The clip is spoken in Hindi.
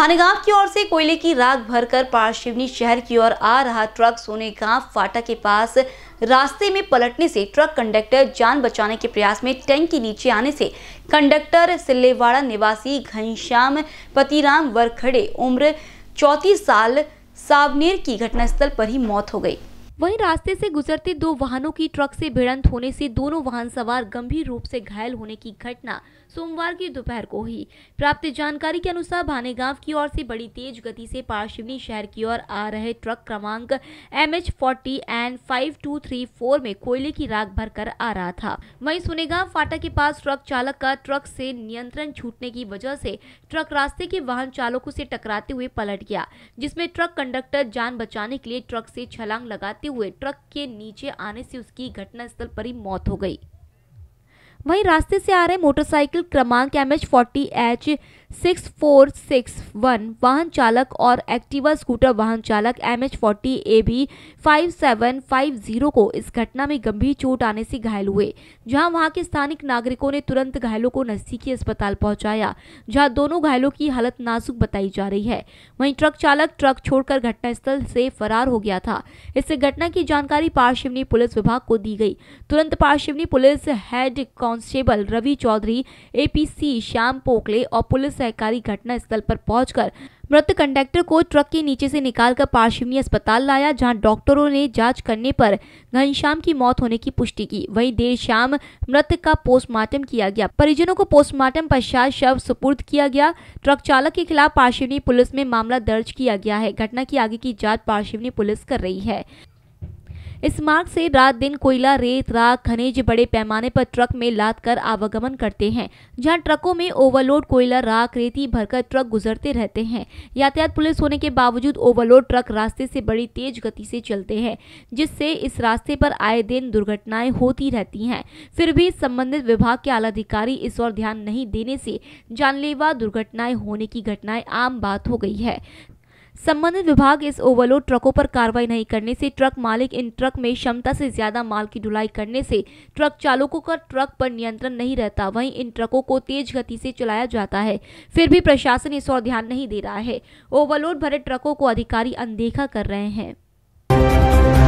भानेगांव की ओर से कोयले की राख भरकर पार्शिवनी शहर की ओर आ रहा ट्रक सोने गांव फाटा के पास रास्ते में पलटने से ट्रक कंडक्टर जान बचाने के प्रयास में टैंक के नीचे आने से कंडक्टर सिल्लेवाड़ा निवासी घनश्याम पतिराम वरखड़े उम्र चौंतीस साल सावनेर की घटनास्थल पर ही मौत हो गई वहीं रास्ते से गुजरते दो वाहनों की ट्रक से भिड़ंत होने से दोनों वाहन सवार गंभीर रूप से घायल होने की घटना सोमवार की दोपहर को हुई प्राप्त जानकारी के अनुसार भाने गांव की ओर से बड़ी तेज गति से पार्शिवनी शहर की ओर आ रहे ट्रक क्रमांक M H forty and five two three four में कोयले की राख भर कर आ रहा था वहीं सुनेगा फाटा के पास ट्रक चालक का ट्रक से नियंत्रण छूटने की वजह से ट्रक रास्ते के वाहन चालकों से टकराते हुए पलट गया जिसमें ट्रक कंडक्टर जान बचाने के लिए ट्रक से छलांग लगाते हुए ट्रक के नीचे आने से उसकी घटनास्थल पर ही मौत हो गई वहीं रास्ते से आ रहे मोटरसाइकिल क्रमांक M H forty H six four six one वाहन चालक और एक्टिवा स्कूटर वाहन चालक M H forty A B five seven five zero को इस घटना में गंभीर चोट आने से घायल हुए जहां वहां के स्थानीय नागरिकों ने तुरंत घायलों को नजदीकी अस्पताल पहुंचाया जहां दोनों घायलों की हालत नाजुक बताई जा रही है वहीं ट्रक चालक ट्रक छोड़कर घटनास्थल से फरार हो गया था इस घटना की जानकारी पार्शिवनी पुलिस विभाग को दी गई तुरंत Parshivni police head constable Ravi Chaudhary APC Shyam Pokhale और पुलिस सहकारी घटना स्थल पर पहुंचकर मृत कंडक्टर को ट्रक के नीचे से निकालकर पार्शिवनी अस्पताल लाया जहां डॉक्टरों ने जांच करने पर घनश्याम की मौत होने की पुष्टि की वहीं देर शाम मृत का पोस्टमार्टम किया गया परिजनों को पोस्टमार्टम पश्चात शव सुपुर्द किया गया ट्रक चालक के खिलाफ पार्शिवनी पुलिस में मामला दर्ज किया गया है घटना की आगे की जाँच पार्शिवनी पुलिस कर रही है इस मार्ग से रात दिन कोयला रेत राख खनिज बड़े पैमाने पर ट्रक में लाद कर आवागमन करते हैं जहां ट्रकों में ओवरलोड कोयला राख रेती भरकर ट्रक गुजरते रहते हैं यातायात पुलिस होने के बावजूद ओवरलोड ट्रक रास्ते से बड़ी तेज गति से चलते हैं जिससे इस रास्ते पर आए दिन दुर्घटनाएं होती रहती हैं फिर भी संबंधित विभाग के आला अधिकारी इस ओर ध्यान नहीं देने से जानलेवा दुर्घटनाएं होने की घटनाएं आम बात हो गई है संबंधित विभाग इस ओवरलोड ट्रकों पर कार्रवाई नहीं करने से ट्रक मालिक इन ट्रक में क्षमता से ज्यादा माल की ढुलाई करने से ट्रक चालकों का ट्रक पर नियंत्रण नहीं रहता वहीं इन ट्रकों को तेज गति से चलाया जाता है फिर भी प्रशासन इस ओर ध्यान नहीं दे रहा है ओवरलोड भरे ट्रकों को अधिकारी अनदेखा कर रहे हैं